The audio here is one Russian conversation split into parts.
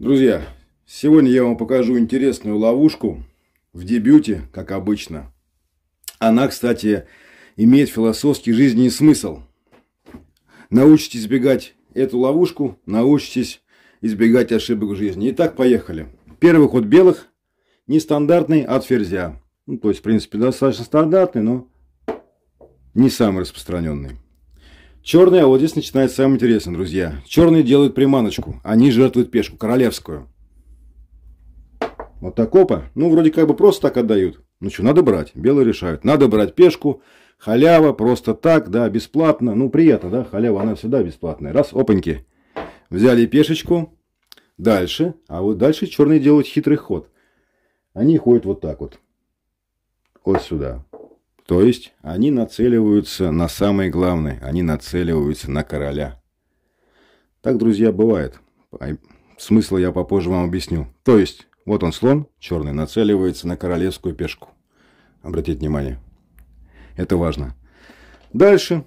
Друзья, сегодня я вам покажу интересную ловушку в дебюте, как обычно. Она, кстати, имеет философский жизненный смысл. Научитесь избегать эту ловушку, научитесь избегать ошибок в жизни. Итак, поехали. Первый ход белых нестандартный от ферзя. Ну, то есть, в принципе, достаточно стандартный, но не самый распространенный. Черные вот здесь начинается самое интересное, друзья. Черные делают приманочку. Они жертвуют пешку, королевскую. Вот так опа. Ну, вроде как бы просто так отдают. Ну что, надо брать. Белые решают. Надо брать пешку. Халява, просто так, да, бесплатно. Ну, приятно, да? Халява, она всегда бесплатная. Раз, опаньки. Взяли пешечку. Дальше. А вот дальше черные делают хитрый ход. Они ходят вот так вот. Вот сюда. То есть они нацеливаются на самое главное, они нацеливаются на короля. Так, друзья, бывает. А смысл я попозже вам объясню. То есть, вот он слон, черный, нацеливается на королевскую пешку. Обратите внимание. Это важно. Дальше.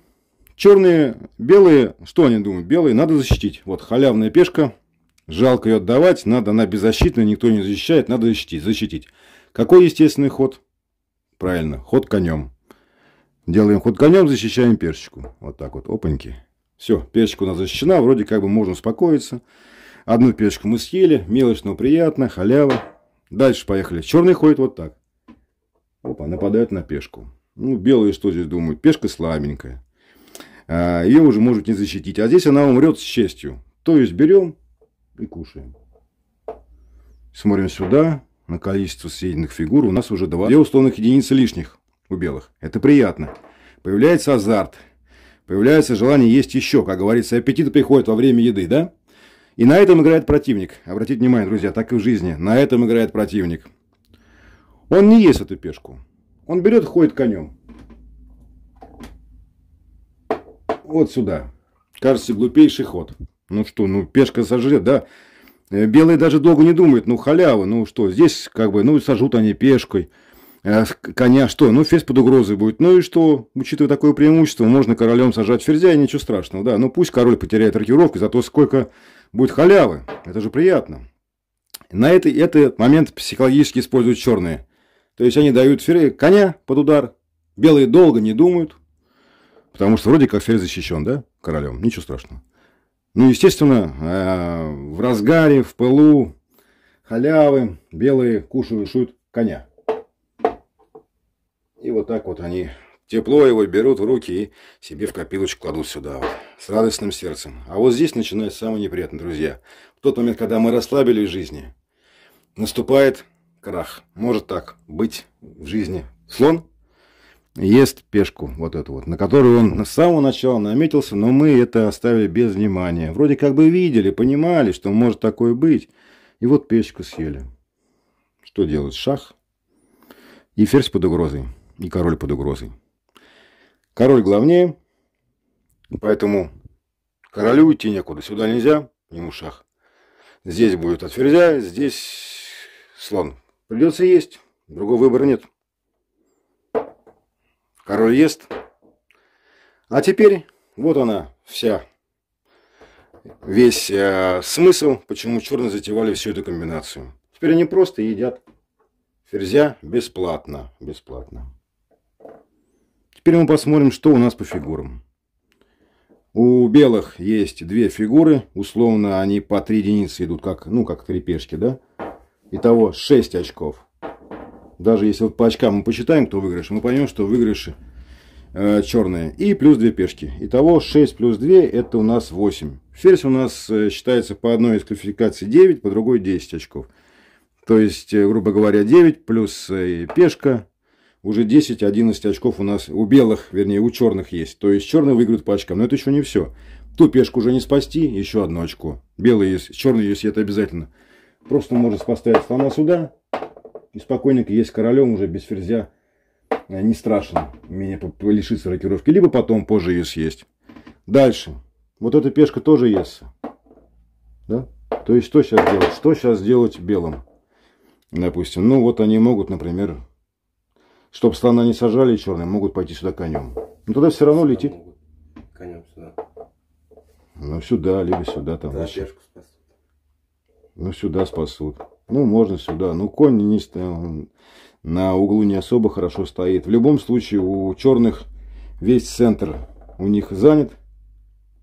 Черные, белые, что они думают? Белые надо защитить. Вот халявная пешка. Жалко ее отдавать. Надо, она беззащитная, никто не защищает. Надо защитить. Защитить. Какой естественный ход? Правильно, ход конем. Делаем ход конем, защищаем персику. Вот так вот, опаньки. Все, персика у нас защищена, вроде как бы можно успокоиться. Одну персику мы съели, мелочь, но приятно, халява. Дальше поехали. Черный ходит вот так. Опа, нападает на пешку. Ну, белые что здесь думают? Пешка слабенькая. А, ее уже может не защитить. А здесь она умрет с честью. То есть берем и кушаем. Смотрим сюда. На количество съеденных фигур у нас уже два, две условных единицы лишних у белых. Это приятно. Появляется азарт. Появляется желание есть еще. Как говорится, аппетит приходит во время еды, да? И на этом играет противник. Обратите внимание, друзья, так и в жизни. На этом играет противник. Он не ест эту пешку. Он берет, ходит конем. Вот сюда. Кажется, глупейший ход. Ну что, ну пешка сожрет, да? Э, белые даже долго не думают, ну халява, ну что, здесь как бы, ну сожрут они пешкой. Э, коня, что, ну, ферзь под угрозой будет. Ну и что, учитывая такое преимущество, можно королем сажать ферзя, и ничего страшного, да. Ну, пусть король потеряет рокировку, зато сколько будет халявы. Это же приятно. На это, этот момент психологически используют черные. То есть они дают ферзь, коня под удар, белые долго не думают, потому что вроде как ферзь защищен, да, королем, ничего страшного. Ну, естественно, э, в разгаре, в пылу, халявы белые кушают, шут коня. И вот так вот они тепло его берут в руки и себе в копилочку кладут сюда, вот, с радостным сердцем. А вот здесь начинается самое неприятное, друзья. В тот момент, когда мы расслабились в жизни, наступает крах. Может так быть в жизни. Слон ест пешку вот эту вот, на которую он с самого начала наметился, но мы это оставили без внимания. Вроде как бы видели, понимали, что может такое быть. И вот печку съели. Что делать? Шах. И ферзь под угрозой и король под угрозой. Король главнее, поэтому королю идти некуда, сюда нельзя, ему шах. Здесь будет от ферзя, здесь слон. Придется есть, другого выбора нет. Король ест. А теперь вот она вся, весь э, смысл, почему черные затевали всю эту комбинацию. Теперь они просто едят ферзя бесплатно, бесплатно. Теперь мы посмотрим, что у нас по фигурам. У белых есть две фигуры, условно они по три единицы идут, как, ну, как три пешки, да? Итого 6 очков. Даже если вот по очкам мы посчитаем, кто выигрыш, мы поймем, что выигрыши э, черные. И плюс две пешки. Итого 6 плюс 2 это у нас 8. Ферзь у нас э, считается по одной из квалификаций 9, по другой 10 очков. То есть, э, грубо говоря, 9 плюс э, пешка уже 10-11 очков у нас, у белых, вернее, у черных есть. То есть черные выиграют по очкам, но это еще не все. Ту пешку уже не спасти, еще одно очко. Белые есть, черный есть, это обязательно. Просто можно поставить слона сюда и спокойненько есть королем уже без ферзя. Э, не страшно меня лишиться рокировки. Либо потом позже ее съесть. Дальше. Вот эта пешка тоже естся. Да? То есть что сейчас делать? Что сейчас делать белым? Допустим. Ну вот они могут, например, чтобы слона не сажали черные, могут пойти сюда конем. Ну тогда все равно летит. Конем сюда. Ну сюда, либо сюда там. Да, спасут. Ну сюда спасут. Ну можно сюда. Ну конь не, э, на углу не особо хорошо стоит. В любом случае у черных весь центр у них занят.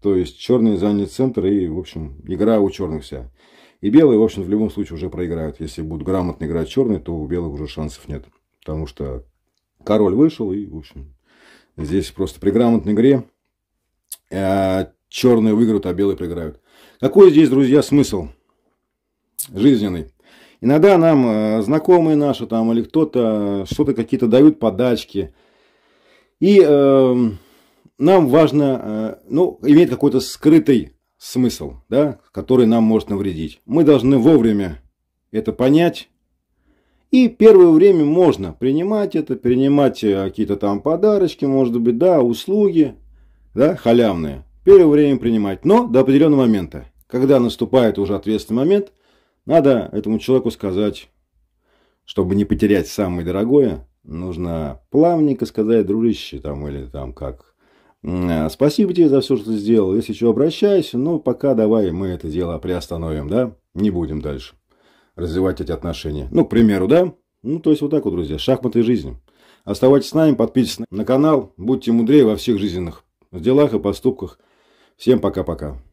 То есть черные заняли центр и, в общем, игра у черных вся. И белые, в общем, в любом случае уже проиграют. Если будут грамотно играть черные, то у белых уже шансов нет. Потому что король вышел, и, в общем, здесь просто при грамотной игре э, черные выиграют, а белые проиграют. Какой здесь, друзья, смысл жизненный? Иногда нам э, знакомые наши там или кто-то что-то какие-то дают подачки. И э, нам важно, э, ну, иметь какой-то скрытый смысл, да, который нам может навредить. Мы должны вовремя это понять, и первое время можно принимать это, принимать э, какие-то там подарочки, может быть, да, услуги, да, халявные. Первое время принимать, но до определенного момента. Когда наступает уже ответственный момент, надо этому человеку сказать, чтобы не потерять самое дорогое, нужно плавненько сказать, дружище, там, или там как, э, спасибо тебе за все, что ты сделал, если что, обращайся, но пока давай мы это дело приостановим, да, не будем дальше развивать эти отношения. Ну, к примеру, да? Ну, то есть вот так вот, друзья, шахматы жизни. Оставайтесь с нами, подписывайтесь на канал, будьте мудрее во всех жизненных делах и поступках. Всем пока-пока.